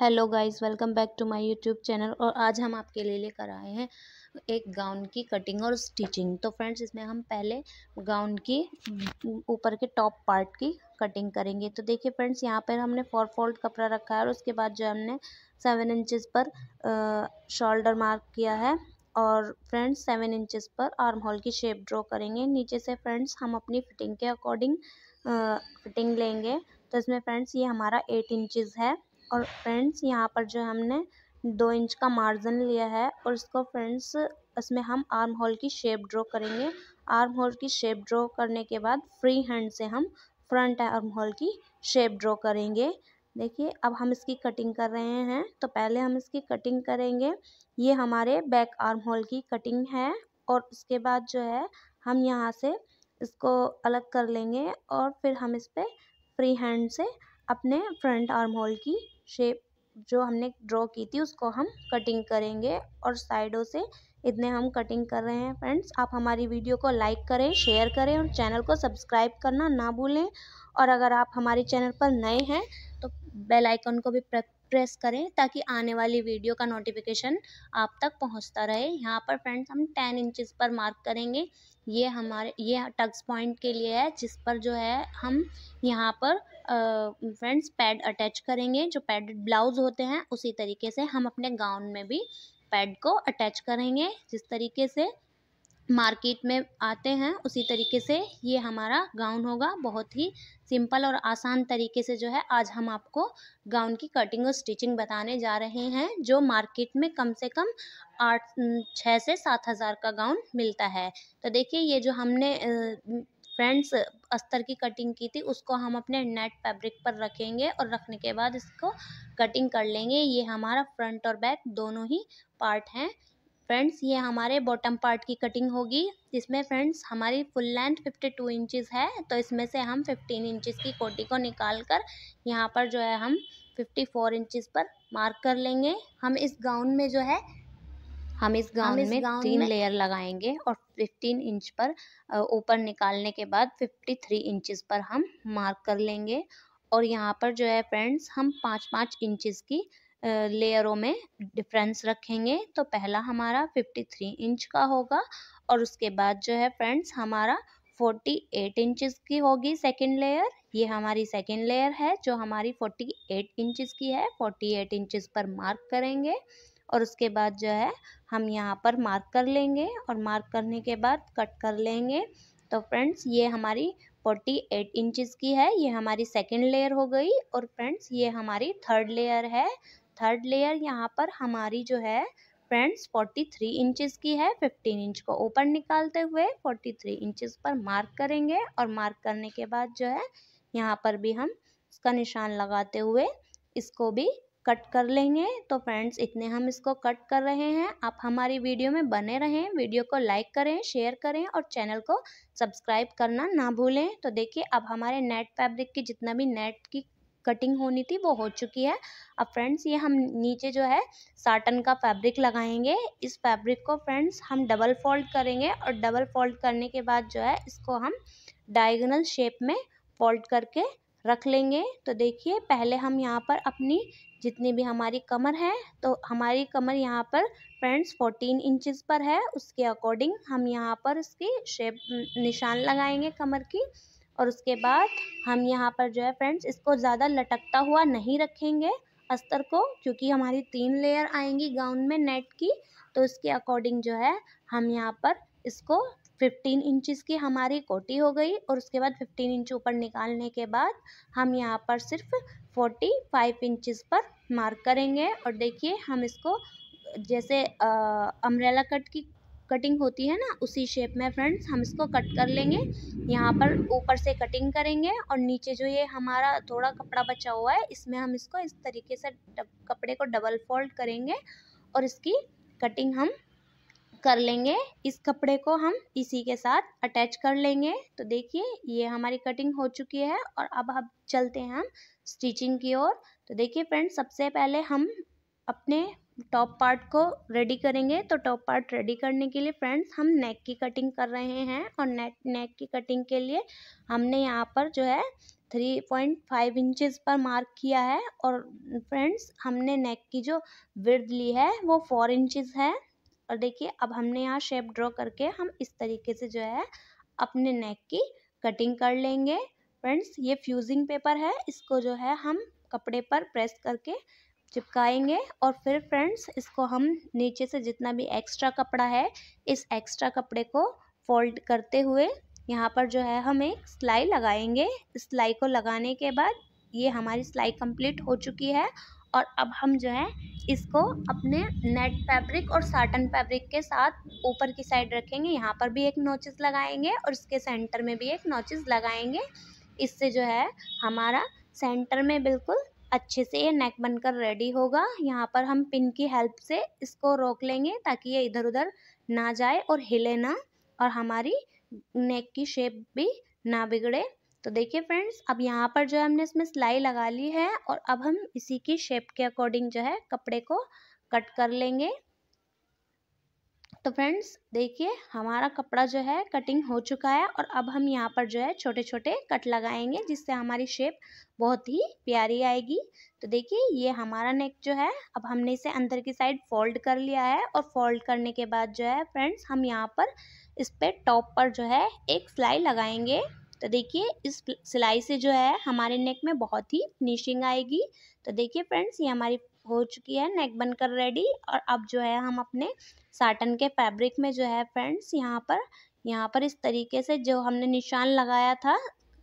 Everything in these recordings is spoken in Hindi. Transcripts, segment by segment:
hello guys welcome back to my YouTube channel और आज हम आपके लिए लेकर आए हैं एक गाउन की कटिंग और स्टिचिंग तो फ्रेंड्स इसमें हम पहले गाउन की ऊपर के टॉप पार्ट की कटिंग करेंगे तो देखिए फ्रेंड्स यहाँ पर हमने फोर फोल्ड कपड़ा रखा है और उसके बाद जो हमने सेवन इंचज़ पर शोल्डर मार्क किया है और फ्रेंड्स सेवन इंचेस पर आर्म होल की शेप ड्रॉ करेंगे नीचे से फ्रेंड्स हम अपनी फिटिंग के अकॉर्डिंग फिटिंग लेंगे तो इसमें फ्रेंड्स ये हमारा एट इंचेस है और फ्रेंड्स यहाँ पर जो हमने दो इंच का मार्जिन लिया है और इसको फ्रेंड्स इसमें हम आर्म होल की शेप ड्रॉ करेंगे आर्म होल की शेप ड्रॉ करने के बाद फ्री हैंड से हम फ्रंट आर्म होल की शेप ड्रॉ करेंगे देखिए अब हम इसकी कटिंग कर रहे हैं तो पहले हम इसकी कटिंग करेंगे ये हमारे बैक आर्म होल की कटिंग है और उसके बाद जो है हम यहाँ से इसको अलग कर लेंगे और फिर हम इस पर फ्री हैंड से अपने फ्रंट आर्म होल की शेप जो हमने ड्रॉ की थी उसको हम कटिंग करेंगे और साइडों से इतने हम कटिंग कर रहे हैं फ्रेंड्स आप हमारी वीडियो को लाइक करें शेयर करें और चैनल को सब्सक्राइब करना ना भूलें और अगर आप हमारे चैनल पर नए हैं तो बेल आइकन को भी प्रेस करें ताकि आने वाली वीडियो का नोटिफिकेशन आप तक पहुंचता रहे यहाँ पर फ्रेंड्स हम टेन इंचज़ पर मार्क करेंगे ये हमारे ये टक्स पॉइंट के लिए है जिस पर जो है हम यहाँ पर फ्रेंड्स पैड अटैच करेंगे जो पैड ब्लाउज़ होते हैं उसी तरीके से हम अपने गाउन में भी पैड को अटैच करेंगे जिस तरीके से मार्केट में आते हैं उसी तरीके से ये हमारा गाउन होगा बहुत ही सिंपल और आसान तरीके से जो है आज हम आपको गाउन की कटिंग और स्टिचिंग बताने जा रहे हैं जो मार्केट में कम से कम आठ छः से सात हज़ार का गाउन मिलता है तो देखिए ये जो हमने फ्रेंड्स अस्तर की कटिंग की थी उसको हम अपने नेट फैब्रिक पर रखेंगे और रखने के बाद इसको कटिंग कर लेंगे ये हमारा फ्रंट और बैक दोनों ही पार्ट हैं फ्रेंड्स ये हमारे बॉटम पार्ट की कटिंग होगी जिसमें फ्रेंड्स हमारी फुल लेंथ 52 टू है तो इसमें से हम 15 इंचेस की कोटी को निकाल कर यहाँ पर जो है हम 54 फोर पर मार्क कर लेंगे हम इस गाउन में जो है हम इस गाउन में गाउन तीन में... लेयर लगाएंगे और 15 इंच पर ऊपर निकालने के बाद 53 इंचेस पर हम मार्क कर लेंगे और यहाँ पर जो है फ्रेंड्स हम पाँच पाँच इंचज़ की लेयरों में डिफरेंस रखेंगे तो पहला हमारा 53 इंच का होगा और उसके बाद जो है फ्रेंड्स हमारा 48 इंचेस की होगी सेकंड लेयर ये हमारी सेकंड लेयर है जो हमारी 48 इंचेस की है 48 इंचेस पर मार्क करेंगे और उसके बाद जो है हम यहाँ पर मार्क कर लेंगे और मार्क करने के बाद कट कर लेंगे तो फ्रेंड्स ये हमारी 48 इंचेस की है ये हमारी सेकंड लेयर हो गई और फ्रेंड्स ये हमारी थर्ड लेयर है थर्ड लेयर यहाँ पर हमारी जो है फ्रेंड्स 43 इंचेस की है 15 इंच को ऊपर निकालते हुए 43 इंचेस पर मार्क करेंगे और मार्क करने के बाद जो है यहाँ पर भी हम इसका निशान लगाते हुए इसको भी कट कर लेंगे तो फ्रेंड्स इतने हम इसको कट कर रहे हैं आप हमारी वीडियो में बने रहें वीडियो को लाइक करें शेयर करें और चैनल को सब्सक्राइब करना ना भूलें तो देखिए अब हमारे नेट फैब्रिक की जितना भी नेट की कटिंग होनी थी वो हो चुकी है अब फ्रेंड्स ये हम नीचे जो है साटन का फैब्रिक लगाएंगे इस फैब्रिक को फ्रेंड्स हम डबल फोल्ड करेंगे और डबल फोल्ड करने के बाद जो है इसको हम डायगोनल शेप में फोल्ड करके रख लेंगे तो देखिए पहले हम यहाँ पर अपनी जितनी भी हमारी कमर है तो हमारी कमर यहाँ पर फ्रेंड्स 14 इंचेस पर है उसके अकॉर्डिंग हम यहाँ पर इसकी शेप निशान लगाएंगे कमर की और उसके बाद हम यहाँ पर जो है फ्रेंड्स इसको ज़्यादा लटकता हुआ नहीं रखेंगे अस्तर को क्योंकि हमारी तीन लेयर आएंगी गाउन में नेट की तो इसके अकॉर्डिंग जो है हम यहाँ पर इसको 15 इंचेस की हमारी कोटी हो गई और उसके बाद 15 इंच ऊपर निकालने के बाद हम यहाँ पर सिर्फ 45 इंचज़ पर मार्क करेंगे और देखिए हम इसको जैसे अम्ब्रेला कट की कटिंग होती है ना उसी शेप में फ्रेंड्स हम इसको कट कर लेंगे यहाँ पर ऊपर से कटिंग करेंगे और नीचे जो ये हमारा थोड़ा कपड़ा बचा हुआ है इसमें हम इसको इस तरीके से कपड़े को डबल फोल्ड करेंगे और इसकी कटिंग हम कर लेंगे इस कपड़े को हम इसी के साथ अटैच कर लेंगे तो देखिए ये हमारी कटिंग हो चुकी है और अब हम चलते हैं हम स्टिचिंग की ओर तो देखिए फ्रेंड्स सबसे पहले हम अपने टॉप पार्ट को रेडी करेंगे तो टॉप पार्ट रेडी करने के लिए फ्रेंड्स हम नेक की कटिंग कर रहे हैं और नेक नेक की कटिंग के लिए हमने यहाँ पर जो है थ्री पॉइंट फाइव इंचज़ पर मार्क किया है और फ्रेंड्स हमने नेक की जो विर्द ली है वो फोर इंचज़ है और देखिए अब हमने यहाँ शेप ड्रॉ करके हम इस तरीके से जो है अपने नेक की कटिंग कर लेंगे फ्रेंड्स ये फ्यूजिंग पेपर है इसको जो है हम कपड़े पर प्रेस करके चिपकाएंगे और फिर फ्रेंड्स इसको हम नीचे से जितना भी एक्स्ट्रा कपड़ा है इस एक्स्ट्रा कपड़े को फोल्ड करते हुए यहाँ पर जो है हम एक सिलाई लगाएंगे सिलाई को लगाने के बाद ये हमारी सिलाई कंप्लीट हो चुकी है और अब हम जो है इसको अपने नेट फैब्रिक और साटन फैब्रिक के साथ ऊपर की साइड रखेंगे यहाँ पर भी एक नोचेस लगाएंगे और इसके सेंटर में भी एक नोचेस लगाएंगे इससे जो है हमारा सेंटर में बिल्कुल अच्छे से ये नेक बनकर रेडी होगा यहाँ पर हम पिन की हेल्प से इसको रोक लेंगे ताकि ये इधर उधर ना जाए और हिले ना और हमारी नेक की शेप भी ना बिगड़े तो देखिए फ्रेंड्स अब यहाँ पर जो है हमने इसमें सिलाई लगा ली है और अब हम इसी की शेप के अकॉर्डिंग जो है कपड़े को कट कर लेंगे तो फ्रेंड्स देखिए हमारा कपड़ा जो है कटिंग हो चुका है और अब हम यहाँ पर जो है छोटे छोटे कट लगाएंगे जिससे हमारी शेप बहुत ही प्यारी आएगी तो देखिए ये हमारा नेक जो है अब हमने इसे अंदर की साइड फोल्ड कर लिया है और फोल्ड करने के बाद जो है फ्रेंड्स हम यहाँ पर इस पर टॉप पर जो है एक सिलाई लगाएंगे तो देखिए इस सिलाई से जो है हमारे नेक में बहुत ही फिनिशिंग आएगी तो देखिए फ्रेंड्स ये हमारी हो चुकी है नेक बनकर रेडी और अब जो है हम अपने साटन के फैब्रिक में जो है फ्रेंड्स यहाँ पर यहाँ पर इस तरीके से जो हमने निशान लगाया था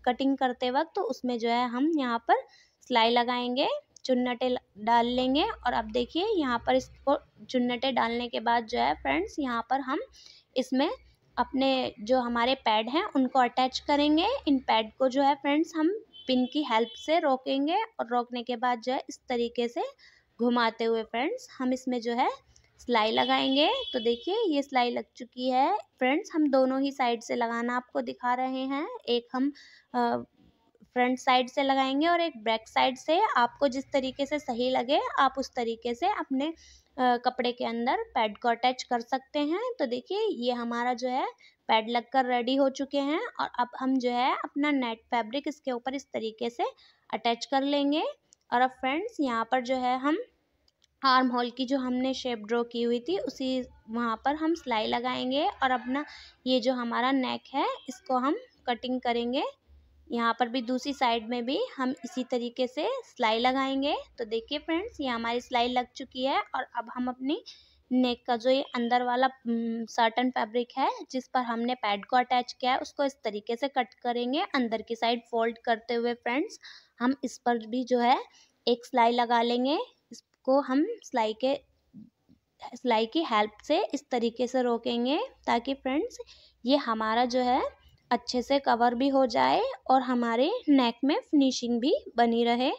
कटिंग करते वक्त तो उसमें जो है हम यहाँ पर सिलाई लगाएंगे चुन्नटे डाल लेंगे और अब देखिए यहाँ पर इसको चुन्नटे डालने के बाद जो है फ्रेंड्स यहाँ पर हम इसमें अपने जो हमारे पैड हैं उनको अटैच करेंगे इन पैड को जो है फ्रेंड्स हम पिन की हेल्प से रोकेंगे और रोकने के बाद जो है इस तरीके से घुमाते हुए फ्रेंड्स हम इसमें जो है सिलाई लगाएंगे तो देखिए ये सिलाई लग चुकी है फ्रेंड्स हम दोनों ही साइड से लगाना आपको दिखा रहे हैं एक हम फ्रंट साइड से लगाएंगे और एक बैक साइड से आपको जिस तरीके से सही लगे आप उस तरीके से अपने कपड़े के अंदर पैड को अटैच कर सकते हैं तो देखिए ये हमारा जो है पैड लग कर रेडी हो चुके हैं और अब हम जो है अपना नेट फैब्रिक इसके ऊपर इस तरीके से अटैच कर लेंगे और अब फ्रेंड्स यहाँ पर जो है हम आर्म होल की जो हमने शेप ड्रॉ की हुई थी उसी वहाँ पर हम सिलाई लगाएंगे और अपना ये जो हमारा नेक है इसको हम कटिंग करेंगे यहाँ पर भी दूसरी साइड में भी हम इसी तरीके से सिलाई लगाएंगे तो देखिए फ्रेंड्स ये हमारी सिलाई लग चुकी है और अब हम अपनी नेक का जो ये अंदर वाला सर्टन फैब्रिक है जिस पर हमने पैड को अटैच किया है उसको इस तरीके से कट करेंगे अंदर की साइड फोल्ड करते हुए फ्रेंड्स हम इस पर भी जो है एक सिलाई लगा लेंगे इसको हम सिलाई के सिलाई की हेल्प से इस तरीके से रोकेंगे ताकि फ्रेंड्स ये हमारा जो है अच्छे से कवर भी हो जाए और हमारे नेक में फिनिशिंग भी बनी रहे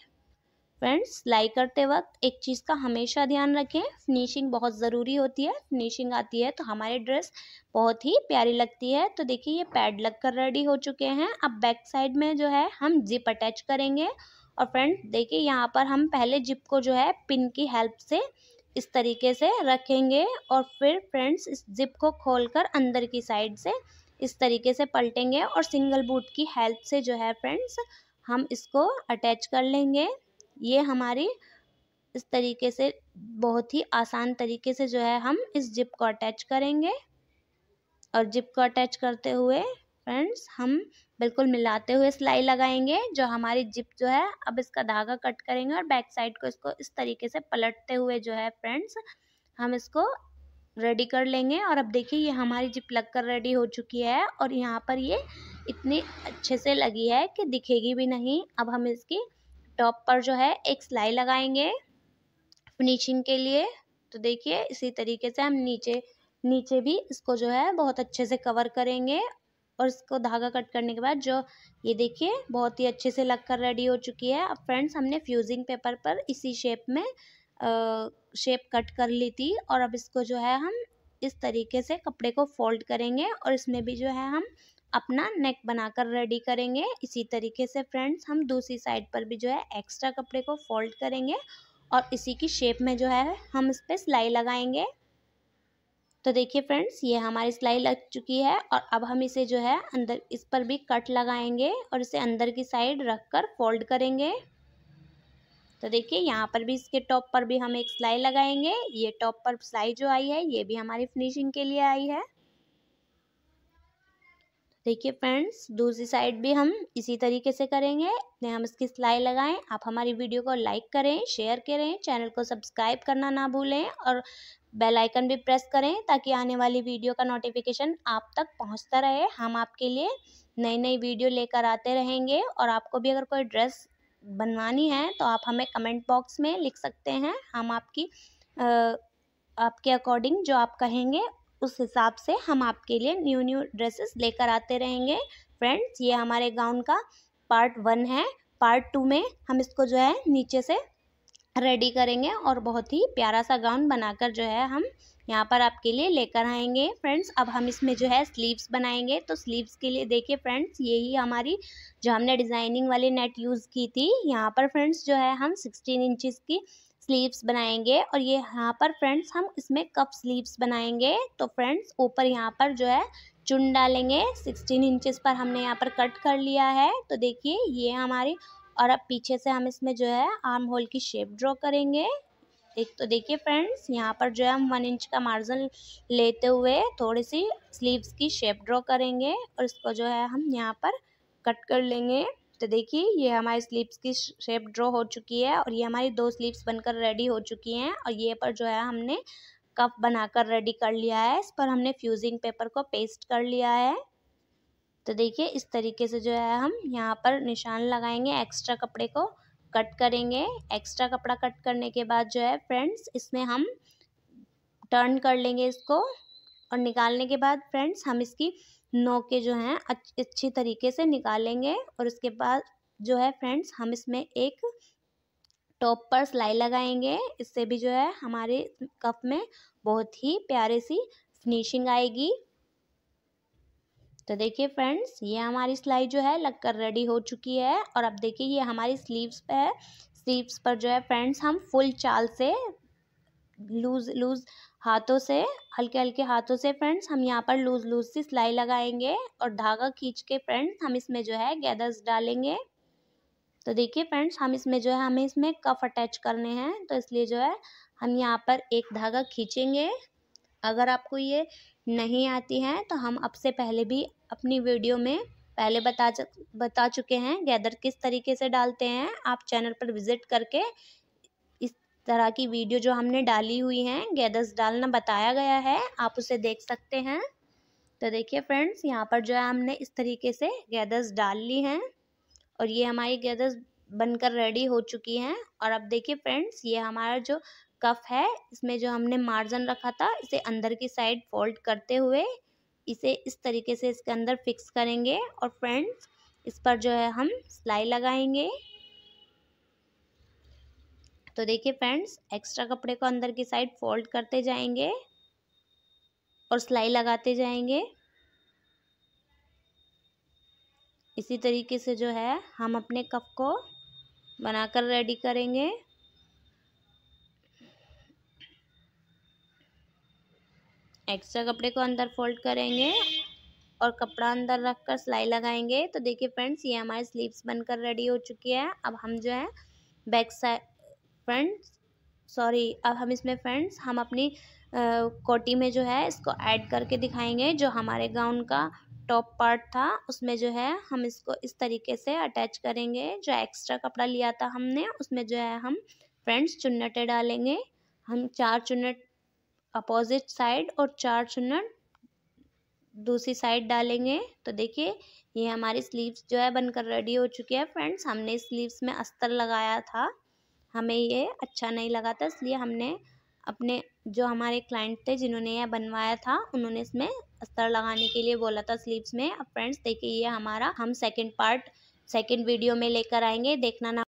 फ्रेंड्स सिलाई करते वक्त एक चीज़ का हमेशा ध्यान रखें फिनिशिंग बहुत ज़रूरी होती है फिनिशिंग आती है तो हमारे ड्रेस बहुत ही प्यारी लगती है तो देखिए ये पैड लग कर रेडी हो चुके हैं अब बैक साइड में जो है हम जिप अटैच करेंगे और फ्रेंड देखिए यहाँ पर हम पहले जिप को जो है पिन की हेल्प से इस तरीके से रखेंगे और फिर फ्रेंड्स इस जिप को कर अंदर की साइड से इस तरीके से पलटेंगे और सिंगल बूट की हेल्प से जो है फ्रेंड्स हम इसको अटैच कर लेंगे ये हमारी इस तरीके से बहुत ही आसान तरीके से जो है हम इस जिप को अटैच करेंगे और जिप को अटैच करते हुए फ्रेंड्स हम बिल्कुल मिलाते हुए सिलाई लगाएंगे जो हमारी जिप जो है अब इसका धागा कट करेंगे और बैक साइड को इसको इस तरीके से पलटते हुए जो है फ्रेंड्स हम इसको रेडी कर लेंगे और अब देखिए ये हमारी जिप लग कर रेडी हो चुकी है और यहाँ पर ये इतनी अच्छे से लगी है कि दिखेगी भी नहीं अब हम इसकी टॉप पर जो है एक सिलाई लगाएंगे फिनिशिंग के लिए तो देखिए इसी तरीके से हम नीचे नीचे भी इसको जो है बहुत अच्छे से कवर करेंगे और इसको धागा कट करने के बाद जो ये देखिए बहुत ही अच्छे से लगकर रेडी हो चुकी है अब फ्रेंड्स हमने फ्यूजिंग पेपर पर इसी शेप में आ, शेप कट कर ली थी और अब इसको जो है हम इस तरीके से कपड़े को फोल्ड करेंगे और इसमें भी जो है हम अपना नेक बनाकर रेडी करेंगे इसी तरीके से फ्रेंड्स हम दूसरी साइड पर भी जो है एक्स्ट्रा कपड़े को फोल्ड करेंगे और इसी की शेप में जो है हम इस पर सिलाई लगाएंगे तो देखिए फ्रेंड्स ये हमारी सिलाई लग चुकी है और अब हम इसे जो है अंदर इस पर भी कट लगाएंगे और इसे अंदर की साइड रख कर फोल्ड करेंगे तो देखिए यहाँ पर भी इसके टॉप पर भी हम एक सिलाई लगाएंगे ये टॉप पर सिलाई जो आई है ये भी हमारी फिनिशिंग के लिए आई है देखिए फ्रेंड्स दूसरी साइड भी हम इसी तरीके से करेंगे ने हम इसकी सिलाई लगाएं आप हमारी वीडियो को लाइक करें शेयर करें चैनल को सब्सक्राइब करना ना भूलें और बेल आइकन भी प्रेस करें ताकि आने वाली वीडियो का नोटिफिकेशन आप तक पहुंचता रहे हम आपके लिए नई नई वीडियो लेकर आते रहेंगे और आपको भी अगर कोई ड्रेस बनवानी है तो आप हमें कमेंट बॉक्स में लिख सकते हैं हम आपकी आ, आपके अकॉर्डिंग जो आप कहेंगे उस हिसाब से हम आपके लिए न्यू न्यू ड्रेसेस लेकर आते रहेंगे फ्रेंड्स ये हमारे गाउन का पार्ट वन है पार्ट टू में हम इसको जो है नीचे से रेडी करेंगे और बहुत ही प्यारा सा गाउन बनाकर जो है हम यहाँ पर आपके लिए लेकर आएंगे फ्रेंड्स अब हम इसमें जो है स्लीव्स बनाएंगे तो स्लीव्स के लिए देखिए फ्रेंड्स यही हमारी जो हमने डिज़ाइनिंग वाली नेट यूज़ की थी यहाँ पर फ्रेंड्स जो है हम सिक्सटीन इंचज़ की स्लीव्स बनाएंगे और ये यहाँ पर फ्रेंड्स हम इसमें कप स्लीव्स बनाएंगे तो फ्रेंड्स ऊपर यहाँ पर जो है चुन डालेंगे सिक्सटीन इंचेस पर हमने यहाँ पर कट कर लिया है तो देखिए ये हमारी और अब पीछे से हम इसमें जो है आर्म होल की शेप ड्रॉ करेंगे एक तो देखिए फ्रेंड्स यहाँ पर जो है हम वन इंच का मार्जिन लेते हुए थोड़ी सी स्लीव्स की शेप ड्रॉ करेंगे और इसको जो है हम यहाँ पर कट कर लेंगे तो देखिए ये हमारे स्लीव्स की शेप ड्रॉ हो चुकी है और ये हमारी दो स्लीव्स बनकर रेडी हो चुकी हैं और ये पर जो है हमने बना बनाकर रेडी कर लिया है इस पर हमने फ्यूजिंग पेपर को पेस्ट कर लिया है तो देखिए इस तरीके से जो है हम यहाँ पर निशान लगाएंगे एक्स्ट्रा कपड़े को कट करेंगे एक्स्ट्रा कपड़ा कट करने के बाद जो है फ्रेंड्स इसमें हम टर्न कर लेंगे इसको और निकालने के बाद फ्रेंड्स हम इसकी नौके जो हैं अच्छी तरीके से निकालेंगे और उसके बाद जो है फ्रेंड्स हम इसमें एक टॉप पर सिलाई लगाएंगे इससे भी जो है हमारे कप में बहुत ही प्यारे सी फिनिशिंग आएगी तो देखिए फ्रेंड्स ये हमारी सिलाई जो है लगकर रेडी हो चुकी है और अब देखिए ये हमारी स्लीव्स पे है स्लीव्स पर जो है फ्रेंड्स हम फुल चाल से लूज लूज हाथों से हल्के हल्के हाथों से फ्रेंड्स हम यहाँ पर लूज लूज सी सिलाई लगाएंगे और धागा खींच के फ्रेंड्स हम इसमें जो है गैदर्स डालेंगे तो देखिए फ्रेंड्स हम इसमें जो है हमें इसमें कफ अटैच करने हैं तो इसलिए जो है हम यहाँ पर एक धागा खींचेंगे अगर आपको ये नहीं आती है तो हम अब से पहले भी अपनी वीडियो में पहले बता बता चुके हैं गैदर किस तरीके से डालते हैं आप चैनल पर विज़िट करके तरह की वीडियो जो हमने डाली हुई हैं गैदर्स डालना बताया गया है आप उसे देख सकते हैं तो देखिए फ्रेंड्स यहाँ पर जो है हमने इस तरीके से गैदर्स डाल ली हैं और ये हमारी गैदर्स बनकर रेडी हो चुकी हैं और अब देखिए फ्रेंड्स ये हमारा जो कफ है इसमें जो हमने मार्जन रखा था इसे अंदर की साइड फोल्ड करते हुए इसे इस तरीके से इसके अंदर फिक्स करेंगे और फ्रेंड्स इस पर जो है हम सिलाई लगाएंगे तो देखिए फ्रेंड्स एक्स्ट्रा कपड़े को अंदर की साइड फोल्ड करते जाएंगे और सिलाई लगाते जाएंगे इसी तरीके से जो है हम अपने कप को बनाकर रेडी करेंगे एक्स्ट्रा कपड़े को अंदर फोल्ड करेंगे और कपड़ा अंदर रख कर सिलाई लगाएंगे तो देखिए फ्रेंड्स ये हमारे स्लीव्स बनकर रेडी हो चुकी है अब हम जो है बैक साइड फ्रेंड्स सॉरी अब हम इसमें फ्रेंड्स हम अपनी कोटी में जो है इसको ऐड करके दिखाएंगे जो हमारे गाउन का टॉप पार्ट था उसमें जो है हम इसको इस तरीके से अटैच करेंगे जो एक्स्ट्रा कपड़ा लिया था हमने उसमें जो है हम फ्रेंड्स चुन्नटे डालेंगे हम चार चुन्नट अपोजिट साइड और चार चुन्नट दूसरी साइड डालेंगे तो देखिए ये हमारी स्लीव्स जो है बनकर रेडी हो चुकी है फ्रेंड्स हमने स्लीव्स में अस्तर लगाया था हमें ये अच्छा नहीं लगा था इसलिए हमने अपने जो हमारे क्लाइंट थे जिन्होंने यह बनवाया था उन्होंने इसमें अस्तर लगाने के लिए बोला था स्लीव्स में अब फ्रेंड्स देखिए ये हमारा हम सेकंड पार्ट सेकंड वीडियो में लेकर आएंगे देखना ना